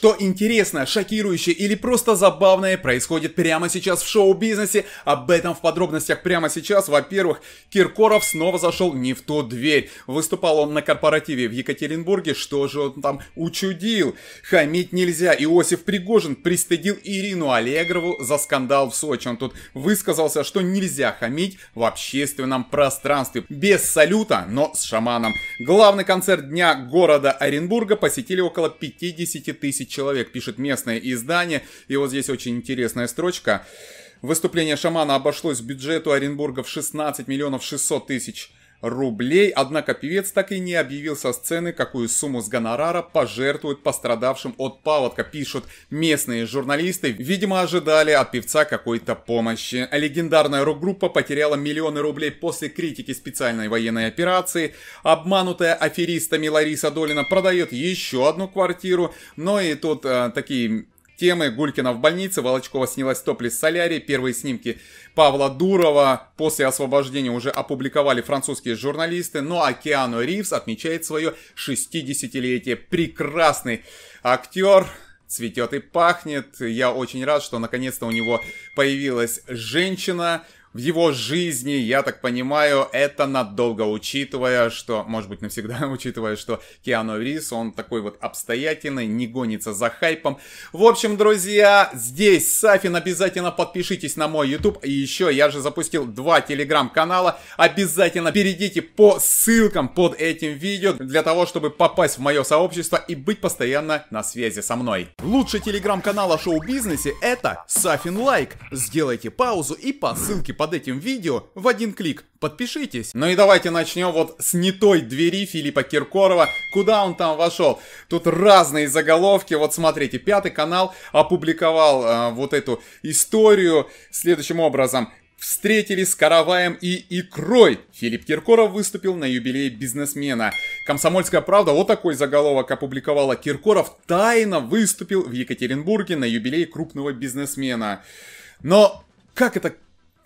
Что интересное, шокирующее или просто забавное происходит прямо сейчас в шоу-бизнесе? Об этом в подробностях прямо сейчас. Во-первых, Киркоров снова зашел не в ту дверь. Выступал он на корпоративе в Екатеринбурге. Что же он там учудил? Хамить нельзя. Иосиф Пригожин пристыдил Ирину Аллегрову за скандал в Сочи. Он тут высказался, что нельзя хамить в общественном пространстве. Без салюта, но с шаманом. Главный концерт дня города Оренбурга посетили около 50 тысяч человек, пишет местное издание. И вот здесь очень интересная строчка. Выступление шамана обошлось бюджету Оренбурга в 16 миллионов 600 тысяч рублей, однако певец так и не объявил со сцены, какую сумму с гонорара пожертвует пострадавшим от паводка, пишут местные журналисты. Видимо, ожидали от певца какой-то помощи. Легендарная рок-группа потеряла миллионы рублей после критики специальной военной операции. Обманутая аферистами Лариса Долина продает еще одну квартиру, но и тут э, такие темы. Гулькина в больнице, Волочкова снялась в топле с Первые снимки Павла Дурова после освобождения уже опубликовали французские журналисты. Но ну, а Киану Ривз отмечает свое 60-летие. Прекрасный актер, цветет и пахнет. Я очень рад, что наконец-то у него появилась женщина, в его жизни, я так понимаю, это надолго учитывая, что, может быть, навсегда учитывая, что Киану Ривз, он такой вот обстоятельный, не гонится за хайпом. В общем, друзья, здесь Сафин, обязательно подпишитесь на мой YouTube, и еще я же запустил два телеграм-канала, обязательно перейдите по ссылкам под этим видео, для того, чтобы попасть в мое сообщество и быть постоянно на связи со мной. Лучший телеграм-канал о шоу-бизнесе это Сафин Лайк. Сделайте паузу и по ссылке под этим видео в один клик. Подпишитесь. Ну и давайте начнем вот с не той двери Филиппа Киркорова. Куда он там вошел? Тут разные заголовки. Вот смотрите, пятый канал опубликовал э, вот эту историю следующим образом встретили с караваем и икрой. Филипп Киркоров выступил на юбилее бизнесмена. Комсомольская правда вот такой заголовок опубликовала. Киркоров тайно выступил в Екатеринбурге на юбилее крупного бизнесмена. Но как это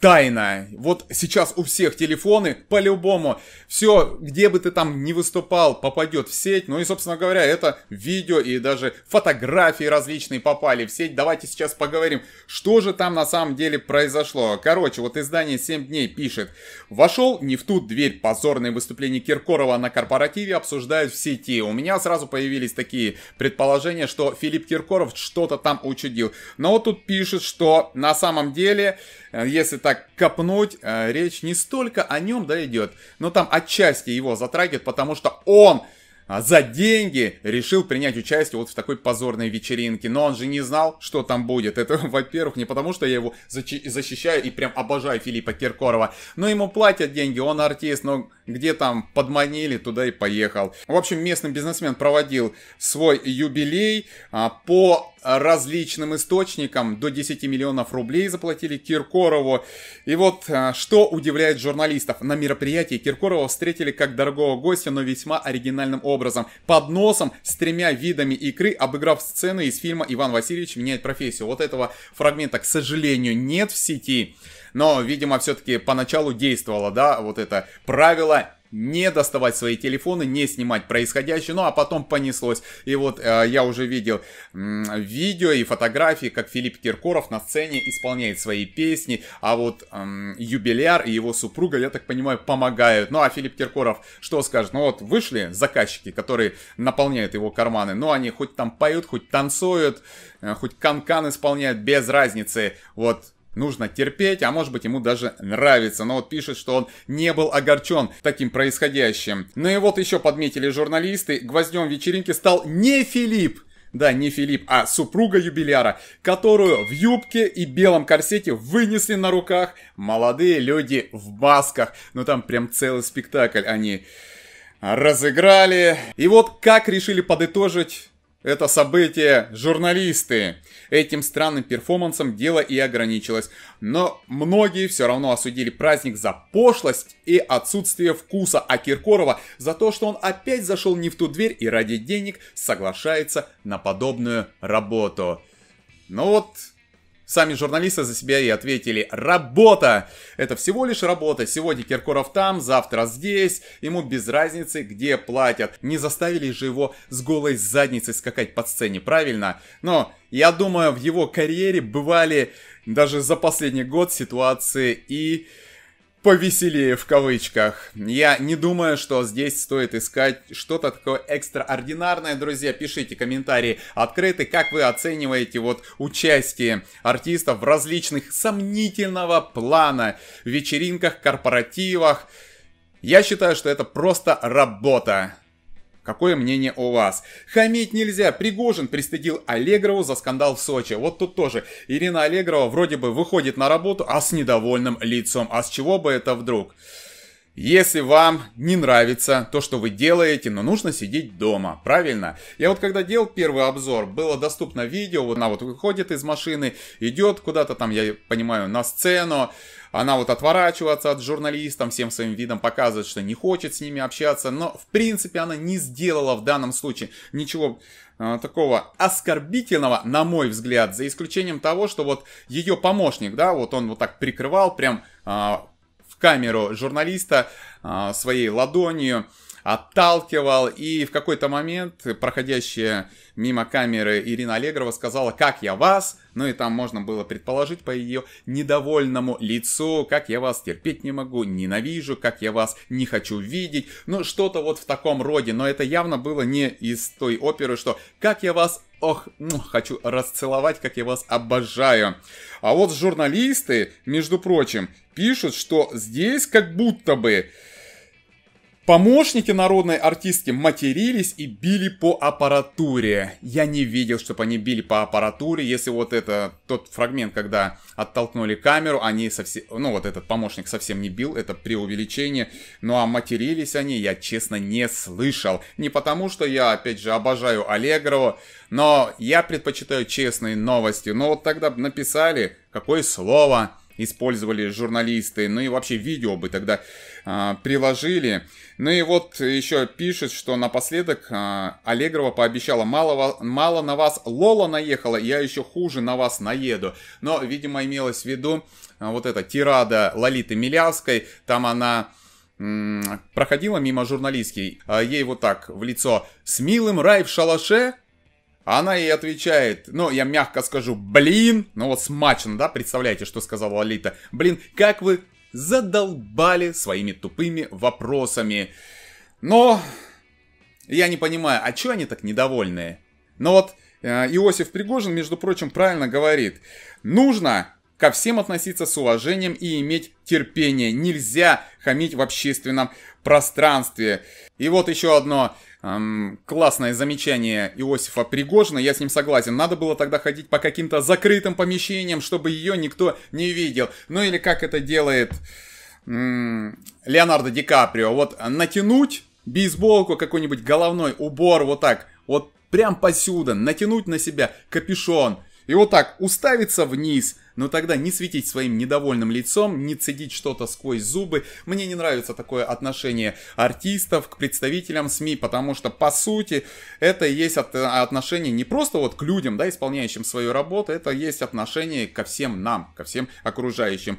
тайна. Вот сейчас у всех телефоны по-любому. Все, где бы ты там не выступал, попадет в сеть. Ну и, собственно говоря, это видео и даже фотографии различные попали в сеть. Давайте сейчас поговорим, что же там на самом деле произошло. Короче, вот издание 7 дней пишет. Вошел не в ту дверь. Позорные выступления Киркорова на корпоративе обсуждают в сети. У меня сразу появились такие предположения, что Филипп Киркоров что-то там учудил. Но вот тут пишет, что на самом деле, э, если так так копнуть, э, речь не столько о нем, да, идет, но там отчасти его затрагивает, потому что он а, за деньги решил принять участие вот в такой позорной вечеринке. Но он же не знал, что там будет. Это, во-первых, не потому, что я его защищаю и прям обожаю Филиппа Киркорова. Но ему платят деньги, он артист, но где там подманили, туда и поехал. В общем, местный бизнесмен проводил свой юбилей а, по различным источникам. До 10 миллионов рублей заплатили Киркорову. И вот а, что удивляет журналистов. На мероприятии Киркорова встретили как дорогого гостя, но весьма оригинальным образом. Под носом с тремя видами икры, обыграв сцены из фильма «Иван Васильевич меняет профессию». Вот этого фрагмента, к сожалению, нет в сети. Но, видимо, все-таки поначалу действовало, да, вот это правило не доставать свои телефоны, не снимать происходящее, ну а потом понеслось. И вот э, я уже видел э, видео и фотографии, как Филипп Киркоров на сцене исполняет свои песни, а вот э, юбиляр и его супруга, я так понимаю, помогают. Ну а Филипп Киркоров что скажет? Ну вот вышли заказчики, которые наполняют его карманы, ну они хоть там поют, хоть танцуют, э, хоть канкан исполняют, без разницы. Вот нужно терпеть, а может быть ему даже нравится. Но вот пишет, что он не был огорчен таким происходящим. Ну и вот еще подметили журналисты, гвоздем вечеринки стал не Филипп, да, не Филипп, а супруга юбиляра, которую в юбке и белом корсете вынесли на руках молодые люди в басках. Ну там прям целый спектакль они разыграли. И вот как решили подытожить это событие журналисты. Этим странным перформансом дело и ограничилось. Но многие все равно осудили праздник за пошлость и отсутствие вкуса, а Киркорова за то, что он опять зашел не в ту дверь и ради денег соглашается на подобную работу. Ну вот, Сами журналисты за себя и ответили «Работа!» Это всего лишь работа. Сегодня Киркоров там, завтра здесь. Ему без разницы, где платят. Не заставили же его с голой задницей скакать по сцене, правильно? Но я думаю, в его карьере бывали даже за последний год ситуации и повеселее в кавычках. Я не думаю, что здесь стоит искать что-то такое экстраординарное, друзья. Пишите комментарии открыты, как вы оцениваете вот участие артистов в различных сомнительного плана вечеринках, корпоративах. Я считаю, что это просто работа. Какое мнение у вас? Хамить нельзя. Пригожин пристыдил Аллегрову за скандал в Сочи. Вот тут тоже. Ирина Аллегрова вроде бы выходит на работу, а с недовольным лицом. А с чего бы это вдруг? Если вам не нравится то, что вы делаете, но нужно сидеть дома, правильно? Я вот когда делал первый обзор, было доступно видео, вот она вот выходит из машины, идет куда-то там, я понимаю, на сцену, она вот отворачивается от журналистов, всем своим видом показывает, что не хочет с ними общаться, но в принципе она не сделала в данном случае ничего э, такого оскорбительного, на мой взгляд, за исключением того, что вот ее помощник, да, вот он вот так прикрывал прям а, камеру журналиста а, своей ладонью отталкивал. И в какой-то момент проходящая мимо камеры Ирина Аллегрова сказала «Как я вас?» Ну и там можно было предположить по ее недовольному лицу, как я вас терпеть не могу, ненавижу, как я вас не хочу видеть. Ну что-то вот в таком роде, но это явно было не из той оперы, что «Как я вас Ох, ну, хочу расцеловать, как я вас обожаю. А вот журналисты, между прочим, пишут, что здесь как будто бы Помощники народной артистки матерились и били по аппаратуре. Я не видел, чтобы они били по аппаратуре. Если вот это тот фрагмент, когда оттолкнули камеру, они совсем... Ну, вот этот помощник совсем не бил, это преувеличение. Ну, а матерились они, я честно не слышал. Не потому, что я, опять же, обожаю Аллегрову, но я предпочитаю честные новости. Но вот тогда написали, какое слово использовали журналисты, ну и вообще видео бы тогда а, приложили. Ну и вот еще пишет, что напоследок а, Аллегрова пообещала, мало, мало на вас Лола наехала, я еще хуже на вас наеду. Но, видимо, имелось в виду а, вот эта тирада Лолиты Милявской, там она проходила мимо журналистки, а ей вот так в лицо «С милым рай в шалаше?» Она ей отвечает, ну, я мягко скажу, блин, ну вот смачно, да, представляете, что сказала Лолита. Блин, как вы задолбали своими тупыми вопросами. Но я не понимаю, а чё они так недовольные? ну вот э, Иосиф Пригожин, между прочим, правильно говорит. Нужно ко всем относиться с уважением и иметь терпение. Нельзя хамить в общественном пространстве. И вот еще одно. Эм, классное замечание Иосифа Пригожина, я с ним согласен. Надо было тогда ходить по каким-то закрытым помещениям, чтобы ее никто не видел. Ну или как это делает эм, Леонардо Ди Каприо. Вот натянуть бейсболку, какой-нибудь головной убор, вот так, вот прям посюда, натянуть на себя капюшон и вот так уставиться вниз – но тогда не светить своим недовольным лицом, не цедить что-то сквозь зубы. Мне не нравится такое отношение артистов к представителям СМИ, потому что, по сути, это и есть отношение не просто вот к людям, да, исполняющим свою работу, это есть отношение ко всем нам, ко всем окружающим.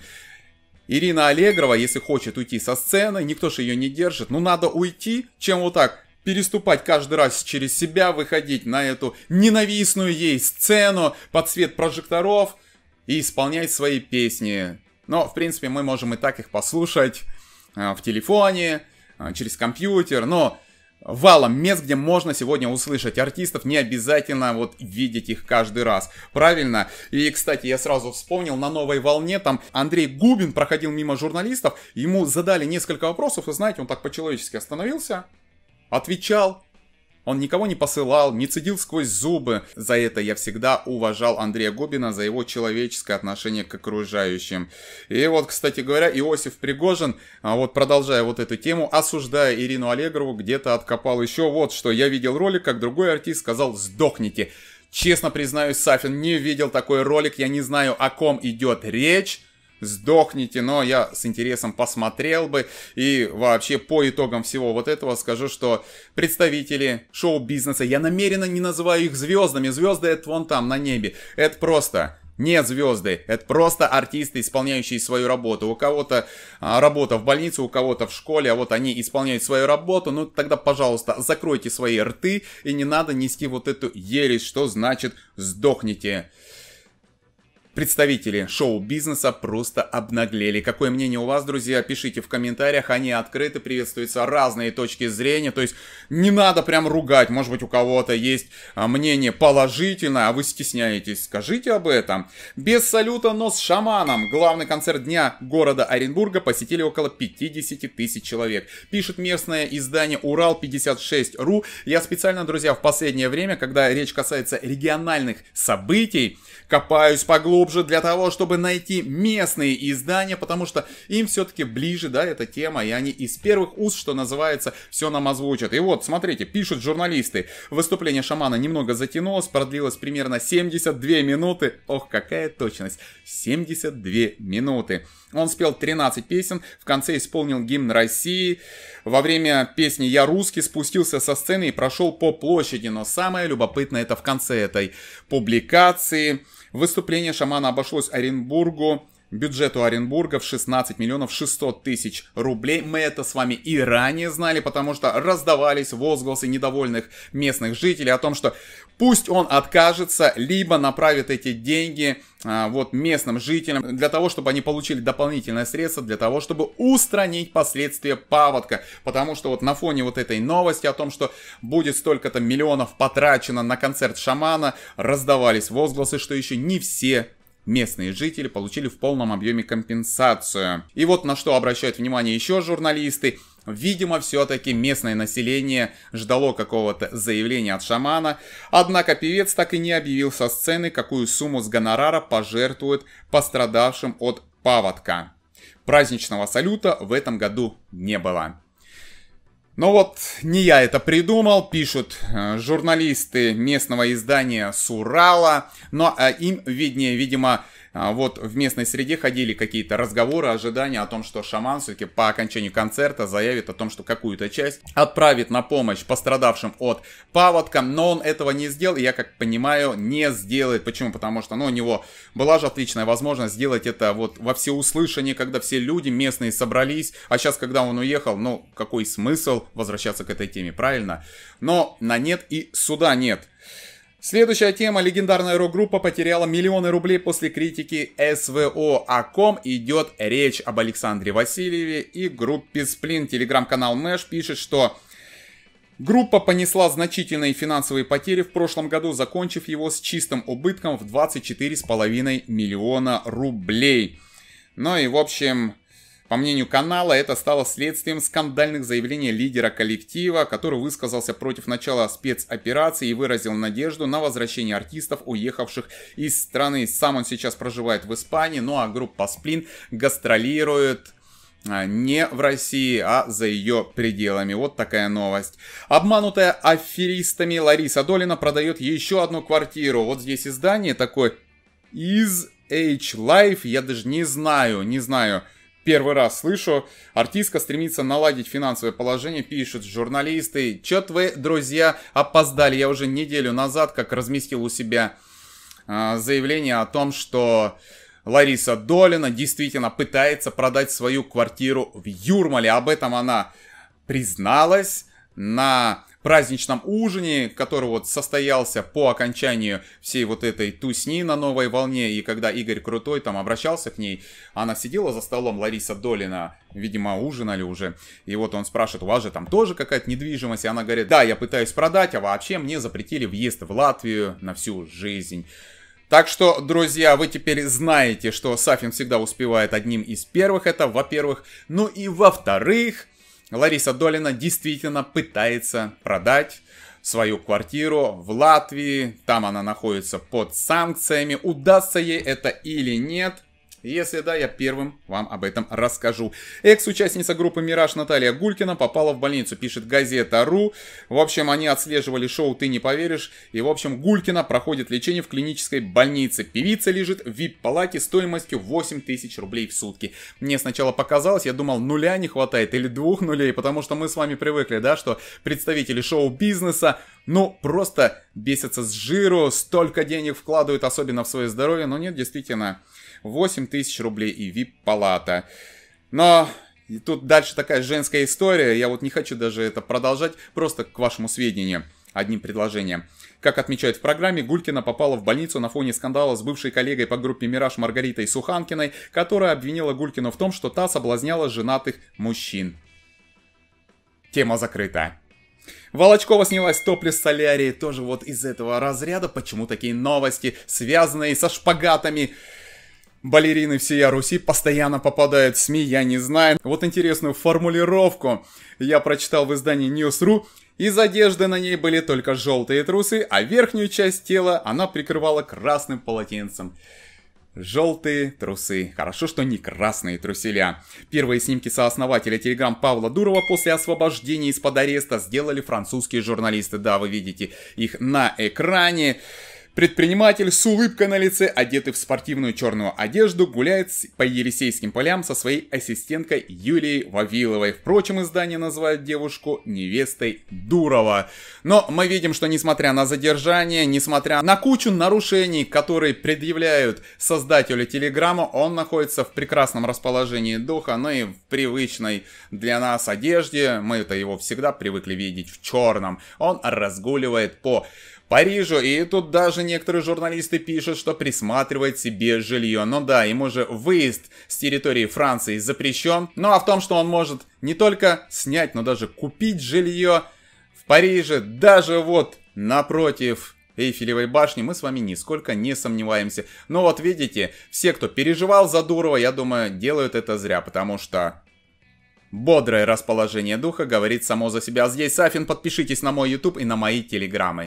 Ирина Аллегрова, если хочет уйти со сцены, никто же ее не держит, ну надо уйти, чем вот так переступать каждый раз через себя, выходить на эту ненавистную ей сцену под свет прожекторов – и исполнять свои песни. Но, в принципе, мы можем и так их послушать а, в телефоне, а, через компьютер, но валом мест, где можно сегодня услышать артистов, не обязательно вот видеть их каждый раз, правильно? И, кстати, я сразу вспомнил, на «Новой волне» там Андрей Губин проходил мимо журналистов, ему задали несколько вопросов, и знаете, он так по-человечески остановился, отвечал, он никого не посылал, не цедил сквозь зубы. За это я всегда уважал Андрея Губина за его человеческое отношение к окружающим. И вот, кстати говоря, Иосиф Пригожин, а вот продолжая вот эту тему, осуждая Ирину Аллегрову, где-то откопал еще вот что. Я видел ролик, как другой артист сказал «Сдохните». Честно признаюсь, Сафин не видел такой ролик, я не знаю, о ком идет речь сдохните, но я с интересом посмотрел бы. И вообще по итогам всего вот этого скажу, что представители шоу-бизнеса, я намеренно не называю их звездами, звезды это вон там на небе, это просто не звезды, это просто артисты, исполняющие свою работу. У кого-то а, работа в больнице, у кого-то в школе, а вот они исполняют свою работу. Ну тогда, пожалуйста, закройте свои рты и не надо нести вот эту ересь, что значит сдохните. Представители шоу-бизнеса просто обнаглели. Какое мнение у вас, друзья, пишите в комментариях. Они открыты, приветствуются разные точки зрения. То есть не надо прям ругать. Может быть, у кого-то есть а, мнение положительное, а вы стесняетесь. Скажите об этом. Без салюта, но с шаманом. Главный концерт дня города Оренбурга посетили около 50 тысяч человек. Пишет местное издание Урал56.ру. Я специально, друзья, в последнее время, когда речь касается региональных событий, копаюсь поглубже глубже для того, чтобы найти местные издания, потому что им все-таки ближе, да, эта тема, и они из первых уст, что называется, все нам озвучат. И вот, смотрите, пишут журналисты, выступление шамана немного затянулось, продлилось примерно 72 минуты, ох, какая точность, 72 минуты. Он спел 13 песен, в конце исполнил гимн России, во время песни «Я русский» спустился со сцены и прошел по площади, но самое любопытное это в конце этой публикации, выступление шамана кармана обошлось Оренбургу, бюджету Оренбурга в 16 миллионов 600 тысяч рублей. Мы это с вами и ранее знали, потому что раздавались возгласы недовольных местных жителей о том, что пусть он откажется, либо направит эти деньги а, вот местным жителям для того, чтобы они получили дополнительное средство, для того, чтобы устранить последствия паводка. Потому что вот на фоне вот этой новости о том, что будет столько-то миллионов потрачено на концерт шамана, раздавались возгласы, что еще не все местные жители получили в полном объеме компенсацию. И вот на что обращают внимание еще журналисты. Видимо, все-таки местное население ждало какого-то заявления от шамана, однако певец так и не объявил со сцены, какую сумму с гонорара пожертвует пострадавшим от паводка. Праздничного салюта в этом году не было. Ну вот, не я это придумал, пишут э, журналисты местного издания с Урала, но э, им виднее, видимо, а, вот в местной среде ходили какие-то разговоры, ожидания о том, что шаман все-таки по окончанию концерта заявит о том, что какую-то часть отправит на помощь пострадавшим от паводка, но он этого не сделал, и я как понимаю, не сделает. Почему? Потому что, ну, у него была же отличная возможность сделать это вот во всеуслышание, когда все люди местные собрались, а сейчас, когда он уехал, ну, какой смысл возвращаться к этой теме, правильно? Но на нет и суда нет. Следующая тема. Легендарная рок-группа потеряла миллионы рублей после критики СВО. О ком идет речь об Александре Васильеве и группе Сплин. Телеграм-канал Мэш пишет, что группа понесла значительные финансовые потери в прошлом году, закончив его с чистым убытком в 24,5 миллиона рублей. Ну и в общем, по мнению канала, это стало следствием скандальных заявлений лидера коллектива, который высказался против начала спецоперации и выразил надежду на возвращение артистов, уехавших из страны. Сам он сейчас проживает в Испании, ну а группа Сплин гастролирует а, не в России, а за ее пределами. Вот такая новость. Обманутая аферистами Лариса Долина продает еще одну квартиру. Вот здесь издание такое из H-Life. Я даже не знаю, не знаю первый раз слышу. Артистка стремится наладить финансовое положение, пишет журналисты. Чё вы, друзья, опоздали? Я уже неделю назад как разместил у себя э, заявление о том, что Лариса Долина действительно пытается продать свою квартиру в Юрмале. Об этом она призналась на праздничном ужине, который вот состоялся по окончанию всей вот этой тусни на новой волне, и когда Игорь Крутой там обращался к ней, она сидела за столом, Лариса Долина, видимо, ужинали уже, и вот он спрашивает, у вас же там тоже какая-то недвижимость, и она говорит, да, я пытаюсь продать, а вообще мне запретили въезд в Латвию на всю жизнь. Так что, друзья, вы теперь знаете, что Сафин всегда успевает одним из первых, это во-первых. Ну и во-вторых, Лариса Долина действительно пытается продать свою квартиру в Латвии. Там она находится под санкциями. Удастся ей это или нет, если да, я первым вам об этом расскажу. Экс-участница группы «Мираж» Наталья Гулькина попала в больницу, пишет газета «Ру». В общем, они отслеживали шоу «Ты не поверишь». И, в общем, Гулькина проходит лечение в клинической больнице. Певица лежит в вип-палате стоимостью 8 тысяч рублей в сутки. Мне сначала показалось, я думал, нуля не хватает или двух нулей, потому что мы с вами привыкли, да, что представители шоу-бизнеса, ну, просто бесятся с жиру, столько денег вкладывают, особенно в свое здоровье, но нет, действительно, 8 тысяч рублей и VIP-палата. Но и тут дальше такая женская история, я вот не хочу даже это продолжать, просто к вашему сведению одним предложением. Как отмечают в программе, Гулькина попала в больницу на фоне скандала с бывшей коллегой по группе «Мираж» Маргаритой Суханкиной, которая обвинила Гулькину в том, что та соблазняла женатых мужчин. Тема закрыта. Волочкова снялась в Топлис солярии, тоже вот из этого разряда. Почему такие новости, связанные со шпагатами? балерины всея Руси постоянно попадают в СМИ, я не знаю. Вот интересную формулировку я прочитал в издании News.ru. Из одежды на ней были только желтые трусы, а верхнюю часть тела она прикрывала красным полотенцем. Желтые трусы. Хорошо, что не красные труселя. Первые снимки сооснователя Телеграм Павла Дурова после освобождения из-под ареста сделали французские журналисты. Да, вы видите их на экране. Предприниматель с улыбкой на лице, одетый в спортивную черную одежду, гуляет по Елисейским полям со своей ассистенткой Юлией Вавиловой. Впрочем, издание называет девушку невестой Дурова. Но мы видим, что несмотря на задержание, несмотря на кучу нарушений, которые предъявляют создателю Телеграма, он находится в прекрасном расположении духа, но ну и в привычной для нас одежде. мы это его всегда привыкли видеть в черном. Он разгуливает по Парижу, и тут даже некоторые журналисты пишут, что присматривает себе жилье. Ну да, ему же выезд с территории Франции запрещен. Ну а в том, что он может не только снять, но даже купить жилье в Париже, даже вот напротив Эйфелевой башни, мы с вами нисколько не сомневаемся. Но вот видите, все, кто переживал за Дурова, я думаю, делают это зря, потому что Бодрое расположение духа говорит само за себя. Здесь Сафин, подпишитесь на мой YouTube и на мои телеграммы.